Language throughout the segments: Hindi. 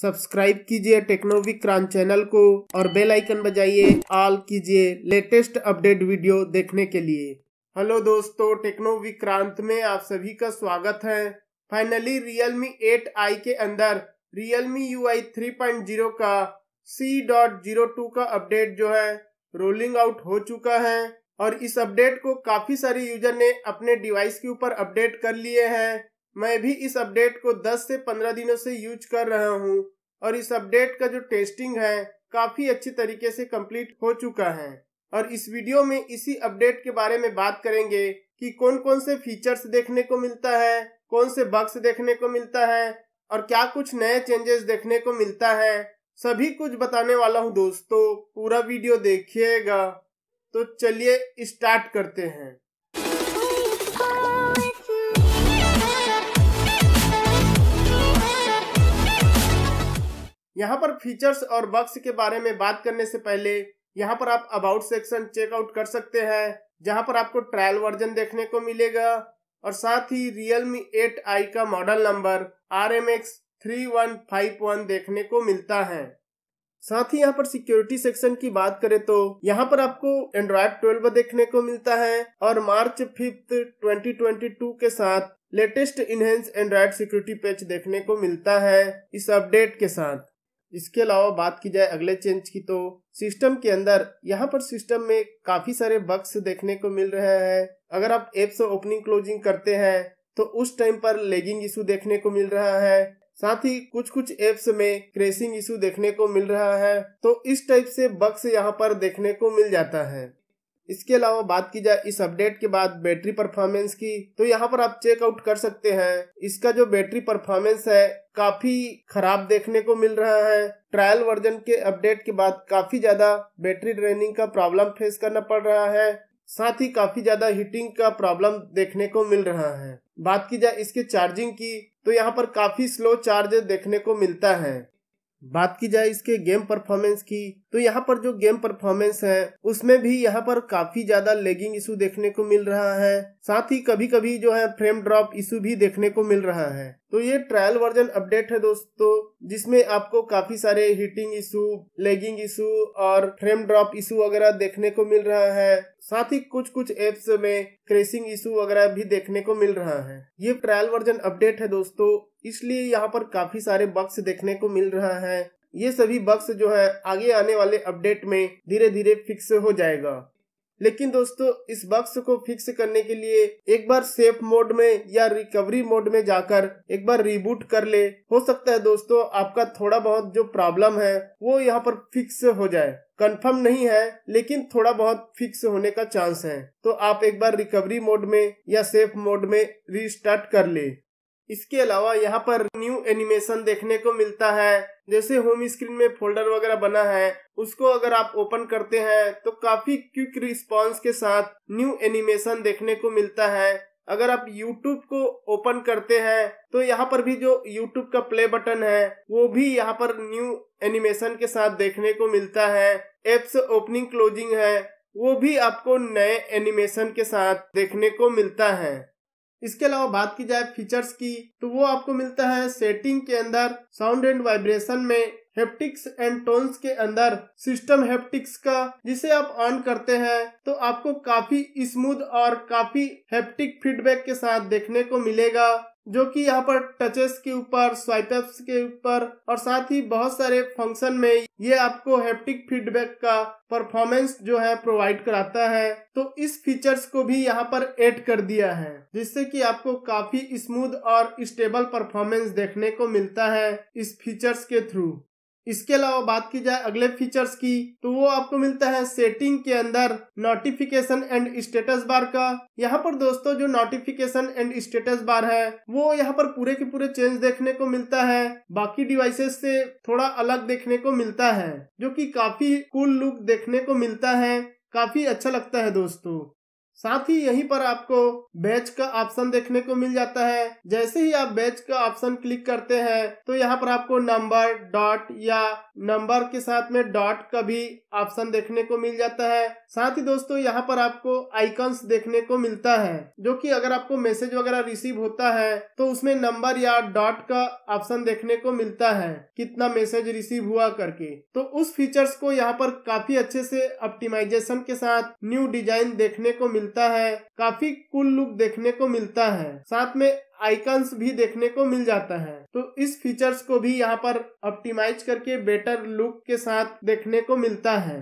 सब्सक्राइब कीजिए टेक्नोविक क्रांच चैनल को और बेल आइकन बजाइए ऑल कीजिए लेटेस्ट अपडेट वीडियो देखने के लिए हेलो दोस्तों टेक्नोविक क्रांत में आप सभी का स्वागत है फाइनली रियलमी एट आई के अंदर Realme U I three point zero का सी डॉट जीरो टू का अपडेट जो है रोलिंग आउट हो चुका है और इस अपडेट को काफी सारे यूजर ने अपने डिवाइस के ऊपर अपडेट कर लिए हैं मैं भी इस अपडेट को 10 से 15 दिनों से यूज कर रहा हूँ और इस अपडेट का जो टेस्टिंग है काफी अच्छी तरीके से कंप्लीट हो चुका है और इस वीडियो में इसी अपडेट के बारे में बात करेंगे कि कौन कौन से फीचर्स देखने को मिलता है कौन से बक्स देखने को मिलता है और क्या कुछ नए चेंजेस देखने को मिलता है सभी कुछ बताने वाला हूँ दोस्तों पूरा वीडियो देखिएगा तो चलिए स्टार्ट करते हैं यहाँ पर फीचर्स और बक्स के बारे में बात करने से पहले यहाँ पर आप अबाउट सेक्शन चेकआउट कर सकते हैं जहाँ पर आपको ट्रायल वर्जन देखने को मिलेगा और साथ ही रियलमी एट आई का model number R M X three one five one देखने को मिलता है साथ ही यहाँ पर सिक्योरिटी सेक्शन की बात करें तो यहाँ पर आपको एंड्रॉयड ट्वेल्व देखने को मिलता है और March fifth twenty twenty two के साथ latest enhance Android security patch देखने को मिलता है इस अपडेट के साथ इसके अलावा बात की जाए अगले चेंज की तो सिस्टम के अंदर यहाँ पर सिस्टम में काफी सारे बक्स देखने को मिल रहे हैं अगर आप एप्स ओपनिंग क्लोजिंग करते हैं तो उस टाइम पर लेगिंग इशू देखने को मिल रहा है साथ ही कुछ कुछ एप्स में क्रेशिंग इशू देखने को मिल रहा है तो इस टाइप से बक्स यहाँ पर देखने को मिल जाता है इसके अलावा बात की जाए इस अपडेट के बाद बैटरी परफॉर्मेंस की तो यहाँ पर आप चेकआउट कर सकते हैं इसका जो बैटरी परफॉर्मेंस है काफी खराब देखने को मिल रहा है ट्रायल वर्जन के अपडेट के बाद काफी ज्यादा बैटरी ड्रेनिंग का प्रॉब्लम फेस करना पड़ रहा है साथ ही काफी ज्यादा हीटिंग का प्रॉब्लम देखने को मिल रहा है बात की जाए इसके चार्जिंग की तो यहाँ पर काफी स्लो चार्ज देखने को मिलता है बात की जाए इसके गेम परफॉर्मेंस की तो यहाँ पर जो गेम परफॉर्मेंस है उसमें भी यहाँ पर काफी ज्यादा लेगिंग इशू देखने को मिल रहा है साथ ही कभी कभी जो है फ्रेम ड्रॉप इशू भी देखने को मिल रहा है तो ये ट्रायल वर्जन अपडेट है दोस्तों जिसमें आपको काफी सारे हीटिंग इशू लेगिंग इशू और फ्रेम ड्रॉप इशू वगैरह देखने को मिल रहा है साथ ही कुछ कुछ एप्स में क्रेसिंग इशू वगैरह भी देखने को मिल रहा है ये ट्रायल वर्जन अपडेट है दोस्तों इसलिए यहाँ पर काफी सारे बक्स देखने को मिल रहा है ये सभी बक्स जो है आगे आने वाले अपडेट में धीरे धीरे फिक्स हो जाएगा लेकिन दोस्तों इस बक्स को फिक्स करने के लिए एक बार सेफ मोड में या रिकवरी मोड में जाकर एक बार रिबूट कर ले हो सकता है दोस्तों आपका थोड़ा बहुत जो प्रॉब्लम है वो यहाँ पर फिक्स हो जाए कंफर्म नहीं है लेकिन थोड़ा बहुत फिक्स होने का चांस है तो आप एक बार रिकवरी मोड में या सेफ मोड में रिस्टार्ट कर ले इसके अलावा यहाँ पर न्यू एनिमेशन देखने को मिलता है जैसे होम स्क्रीन में फोल्डर वगैरह बना है उसको अगर आप ओपन करते हैं तो काफी क्विक रिस्पांस के साथ न्यू एनिमेशन देखने को मिलता है अगर आप YouTube को ओपन करते हैं तो यहाँ पर भी जो YouTube का प्ले बटन है वो भी यहाँ पर न्यू एनिमेशन के साथ देखने को मिलता है एप्स ओपनिंग क्लोजिंग है वो भी आपको नए एनिमेशन के साथ देखने को मिलता है इसके अलावा बात की जाए फीचर्स की तो वो आपको मिलता है सेटिंग के अंदर साउंड एंड वाइब्रेशन में हेप्टिक्स एंड टोन्स के अंदर सिस्टम हेप्टिक्स का जिसे आप ऑन करते हैं तो आपको काफी स्मूथ और काफी हेप्टिक फीडबैक के साथ देखने को मिलेगा जो कि यहाँ पर टचेस के ऊपर स्वाइपअप्स के ऊपर और साथ ही बहुत सारे फंक्शन में ये आपको हेप्टिक फीडबैक का परफॉर्मेंस जो है प्रोवाइड कराता है तो इस फीचर्स को भी यहाँ पर ऐड कर दिया है जिससे कि आपको काफी स्मूथ और स्टेबल परफॉर्मेंस देखने को मिलता है इस फीचर्स के थ्रू इसके अलावा बात की जाए अगले फीचर्स की तो वो आपको मिलता है सेटिंग के अंदर नोटिफिकेशन एंड स्टेटस बार का यहाँ पर दोस्तों जो नोटिफिकेशन एंड स्टेटस बार है वो यहाँ पर पूरे के पूरे चेंज देखने को मिलता है बाकी डिवाइसेस से थोड़ा अलग देखने को मिलता है जो कि काफी कूल लुक देखने को मिलता है काफी अच्छा लगता है दोस्तों साथ ही यहीं पर आपको बैच का ऑप्शन देखने को मिल जाता है जैसे ही आप बैच का ऑप्शन क्लिक करते हैं तो यहाँ पर आपको नंबर डॉट या नंबर के साथ में डॉट का भी ऑप्शन देखने को मिल जाता है साथ ही दोस्तों यहाँ पर आपको आइकन्स देखने को मिलता है जो कि अगर आपको मैसेज वगैरह रिसीव होता है तो उसमें नंबर या डॉट का ऑप्शन देखने को मिलता है कितना मैसेज रिसीव हुआ करके तो उस फीचर्स को यहाँ पर काफी अच्छे से ऑप्टिमाइजेशन के साथ न्यू डिजाइन देखने को मिलता मिलता है काफी कुल लुक देखने को मिलता है साथ में आइकन्स भी देखने को मिल जाता है तो इस फीचर्स को भी यहाँ पर ऑप्टिमाइज करके बेटर लुक के साथ देखने को मिलता है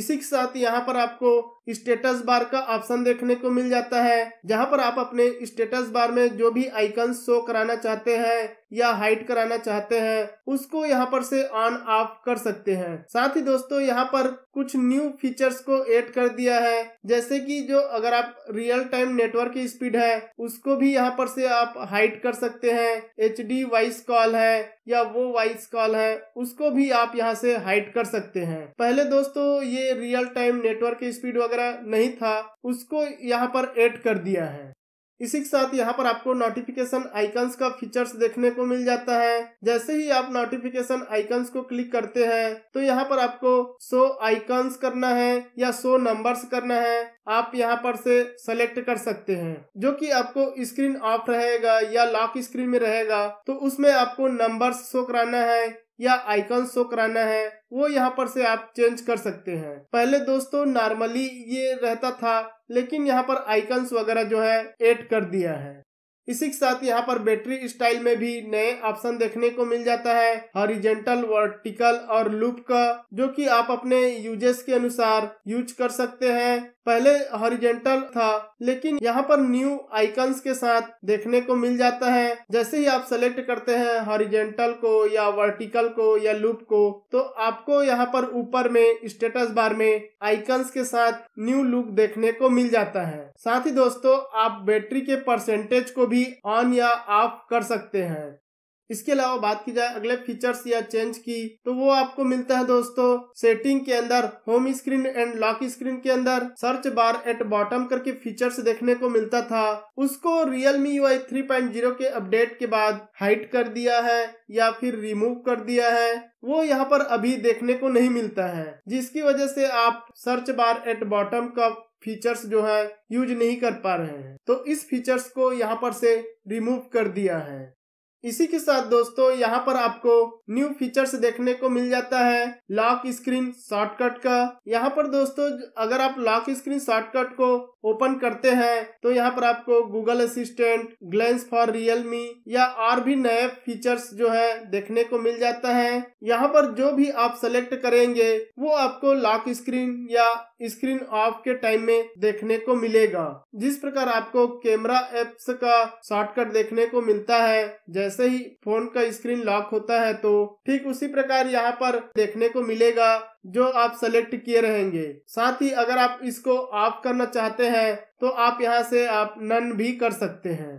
इसी के साथ यहाँ पर आपको स्टेटस बार का ऑप्शन देखने को मिल जाता है जहां पर आप अपने स्टेटस बार में जो भी आइकन शो कराना चाहते हैं या हाइट कराना चाहते हैं उसको यहाँ पर से ऑन ऑफ कर सकते हैं साथ ही दोस्तों यहाँ पर कुछ न्यू फीचर्स को ऐड कर दिया है जैसे कि जो अगर आप रियल टाइम नेटवर्क की स्पीड है उसको भी यहाँ पर से आप हाइट कर सकते हैं एच डी वाइस कॉल है या वो वाइस कॉल है उसको भी आप यहाँ से हाइट कर सकते हैं पहले दोस्तों ये रियल टाइम नेटवर्क की स्पीड वगैरह वगैरह नहीं था उसको यहाँ पर ऐड कर दिया है इसी के साथ यहाँ पर आपको नोटिफिकेशन आइकन्स का फीचर्स देखने को मिल जाता है जैसे ही आप नोटिफिकेशन आइकन्स को क्लिक करते हैं तो यहाँ पर आपको शो आइकन्स करना है या शो नंबर्स करना है आप यहाँ पर से सेलेक्ट कर सकते हैं जो कि आपको स्क्रीन ऑफ रहेगा या लॉक स्क्रीन में रहेगा तो उसमें आपको नंबर्स शो कराना है या आइकन शो कराना है वो यहाँ पर से आप चेंज कर सकते हैं पहले दोस्तों नॉर्मली ये रहता था लेकिन यहाँ पर आइकन्स वगैरह जो है ऐड कर दिया है इसी के साथ यहाँ पर बैटरी स्टाइल में भी नए ऑप्शन देखने को मिल जाता है हॉरिजेंटल वर्टिकल और लूप का जो कि आप अपने यूजेस के अनुसार यूज कर सकते हैं पहले हॉरिजेंटल था लेकिन यहाँ पर न्यू आइकन्स के साथ देखने को मिल जाता है जैसे ही आप सेलेक्ट करते हैं हॉरिजेंटल को या वर्टिकल को या लूप को तो आपको यहाँ पर ऊपर में स्टेटस बार में आइकन्स के साथ न्यू लुक देखने को मिल जाता है साथ ही दोस्तों आप बैटरी के परसेंटेज को भी ऑन या ऑफ कर सकते हैं इसके अलावा बात की जाए अगले फीचर्स या चेंज की तो वो आपको मिलता है दोस्तों सेटिंग के अंदर home screen and lock screen के अंदर सर्च बार एट बॉटम करके फीचर्स देखने को मिलता था उसको Realme U I three point zero के अपडेट के बाद हाइट कर दिया है या फिर रिमूव कर दिया है वो यहाँ पर अभी देखने को नहीं मिलता है जिसकी वजह से आप सर्च बार एट बॉटम का फीचर्स जो है यूज नहीं कर पा रहे हैं तो इस फीचर्स को यहाँ पर से रिमूव कर दिया है इसी के साथ दोस्तों यहाँ पर आपको न्यू फीचर्स देखने को मिल जाता है लॉक स्क्रीन शॉर्टकट का यहाँ पर दोस्तों अगर आप लॉक स्क्रीन शॉर्टकट को ओपन करते हैं तो यहाँ पर आपको Google Assistant glance for Realme या और भी नए फीचर्स जो है देखने को मिल जाता है यहाँ पर जो भी आप सेलेक्ट करेंगे वो आपको लॉक स्क्रीन या स्क्रीन ऑफ के टाइम में देखने को मिलेगा जिस प्रकार आपको कैमरा एप्स का शॉर्टकट देखने को मिलता है जैसे जैसे ही फोन का स्क्रीन लॉक होता है तो ठीक उसी प्रकार यहाँ पर देखने को मिलेगा जो आप सेलेक्ट किए रहेंगे साथ ही अगर आप इसको ऑफ करना चाहते हैं तो आप यहाँ से आप नन भी कर सकते हैं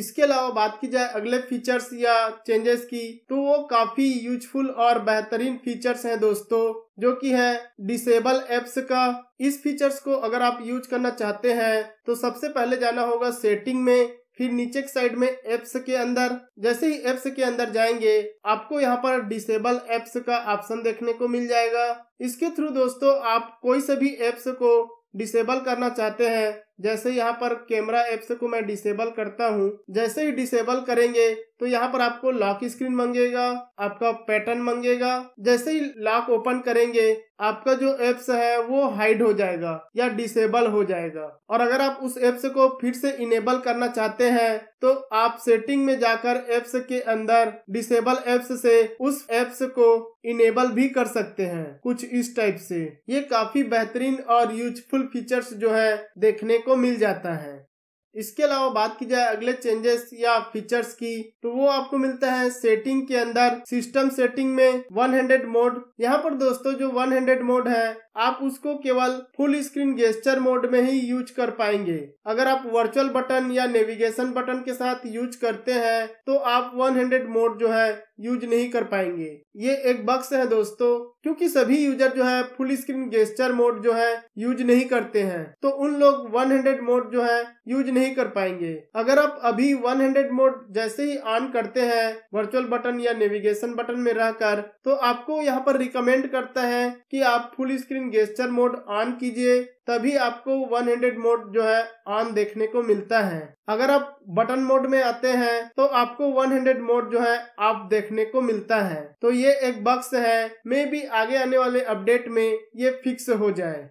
इसके अलावा बात की जाए अगले फीचर्स या चेंजेस की तो वो काफी यूजफुल और बेहतरीन फीचर्स हैं दोस्तों जो कि है डिसेबल एप्स का इस फीचर्स को अगर आप यूज करना चाहते हैं तो सबसे पहले जाना होगा सेटिंग में फिर नीचे के साइड में एप्स के अंदर जैसे ही एप्स के अंदर जाएंगे आपको यहाँ पर डिसेबल एप्स का ऑप्शन देखने को मिल जाएगा इसके थ्रू दोस्तों आप कोई सभी एप्स को डिसेबल करना चाहते हैं जैसे यहाँ पर कैमरा एप्स को मैं डिसेबल करता हूँ जैसे ही डिसेबल करेंगे तो यहाँ पर आपको लॉक स्क्रीन मंगेगा आपका पैटर्न मंगेगा जैसे ही लॉक ओपन करेंगे आपका जो एप्स है वो हाइड हो जाएगा या डिसेबल हो जाएगा और अगर आप उस एप्स को फिर से इनेबल करना चाहते हैं तो आप सेटिंग में जाकर एप्स के अंदर डिसेबल एप्स से उस एप्स को इनेबल भी कर सकते हैं कुछ इस टाइप से ये काफी बेहतरीन और यूजफुल फीचर्स जो है देखने को को मिल जाता है इसके अलावा बात की जाए अगले चेंजेस या फीचर्स की तो वो आपको मिलता है सेटिंग के अंदर सिस्टम सेटिंग में वन हंड्रेड मोड यहाँ पर दोस्तों जो वन हंड्रेड मोड है आप उसको केवल फुल स्क्रीन गेस्टर मोड में ही यूज कर पाएंगे अगर आप वर्चुअल बटन या नेविगेशन बटन के साथ यूज करते हैं तो आप 100 मोड जो है यूज नहीं कर पाएंगे ये एक बक्स है दोस्तों क्योंकि सभी यूजर जो है फुल स्क्रीन गेस्टर मोड जो है यूज नहीं करते हैं तो उन लोग 100 मोड जो है यूज नहीं कर पाएंगे अगर आप अभी 100 मोड जैसे ही ऑन करते हैं वर्चुअल बटन या नेविगेशन बटन में रहकर तो आपको यहाँ पर रिकमेंड करता है कि आप full screen gesture mode on कीजिए तभी आपको 100 मोड जो है ऑन देखने को मिलता है अगर आप बटन मोड में आते हैं तो आपको 100 मोड जो है आप देखने को मिलता है तो ये एक बक्स है मे भी आगे आने वाले अपडेट में ये फिक्स हो जाए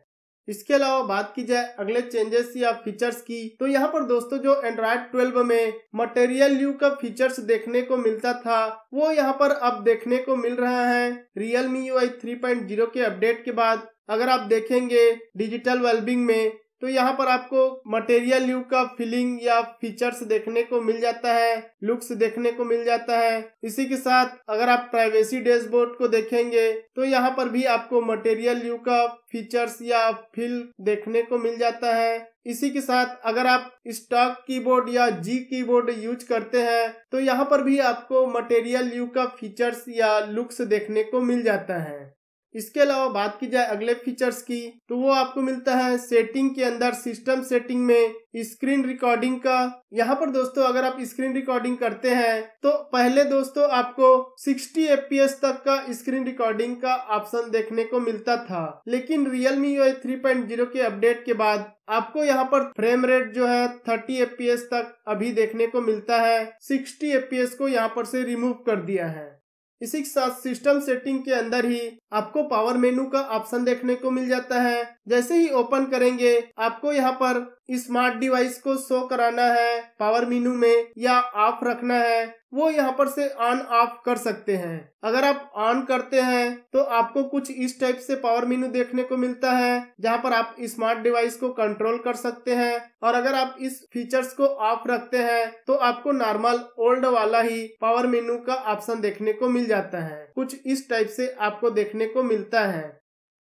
इसके अलावा बात की जाए अगले चेंजेस या फीचर्स की तो यहाँ पर दोस्तों जो एंड्रॉयड 12 में मटेरियल यू का फीचर्स देखने को मिलता था वो यहाँ पर अब देखने को मिल रहा है रियल मी यू आई के अपडेट के बाद अगर आप देखेंगे डिजिटल वेल्बिंग में तो यहाँ पर आपको मटेरियल लुक का फिलिंग या फीचर्स देखने को मिल जाता है लुक्स देखने को मिल जाता है इसी के साथ अगर आप प्राइवेसी डैशबोर्ड को देखेंगे तो यहाँ पर भी आपको मटेरियल लुक का फीचर्स या फिल देखने को मिल जाता है इसी के साथ अगर आप स्टॉक कीबोर्ड या जी कीबोर्ड यूज करते हैं तो यहाँ पर भी आपको मटेरियल यू का फीचर्स या लुक्स देखने को मिल जाता है इसके अलावा बात की जाए अगले फीचर्स की तो वो आपको मिलता है सेटिंग के अंदर सिस्टम सेटिंग में स्क्रीन रिकॉर्डिंग का यहाँ पर दोस्तों अगर आप स्क्रीन रिकॉर्डिंग करते हैं तो पहले दोस्तों आपको 60 एफ तक का स्क्रीन रिकॉर्डिंग का ऑप्शन देखने को मिलता था लेकिन रियल मी पॉइंट जीरो के अपडेट के बाद आपको यहाँ पर फ्रेम रेट जो है थर्टी एफ तक अभी देखने को मिलता है सिक्सटी एफ को यहाँ पर से रिमूव कर दिया है इसी के साथ सिस्टम सेटिंग के अंदर ही आपको पावर मेनू का ऑप्शन देखने को मिल जाता है जैसे ही ओपन करेंगे आपको यहाँ पर स्मार्ट डिवाइस को शो कराना है पावर मेनू में या ऑफ रखना है वो यहाँ पर से ऑन ऑफ कर सकते हैं अगर आप ऑन करते हैं तो आपको कुछ इस टाइप से पावर मेन्यू देखने को मिलता है जहाँ पर आप स्मार्ट डिवाइस को कंट्रोल कर सकते हैं और अगर आप इस फीचर्स को ऑफ रखते हैं तो आपको नॉर्मल ओल्ड वाला ही पावर मेन्यू का ऑप्शन देखने को मिल जाता है कुछ इस टाइप से आपको देखने को मिलता है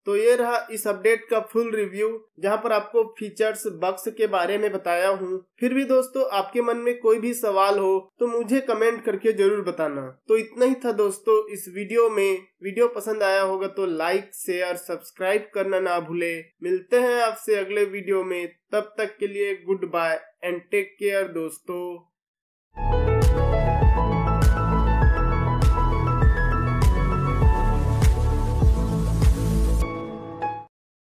तो ये रहा इस अपडेट का फुल रिव्यू जहाँ पर आपको फीचर्स बक्स के बारे में बताया हूँ फिर भी दोस्तों आपके मन में कोई भी सवाल हो तो मुझे कमेंट करके जरूर बताना तो इतना ही था दोस्तों इस वीडियो में वीडियो पसंद आया होगा तो लाइक शेयर सब्सक्राइब करना ना भूले मिलते हैं आपसे अगले वीडियो में तब तक के लिए goodbye and take care दोस्तों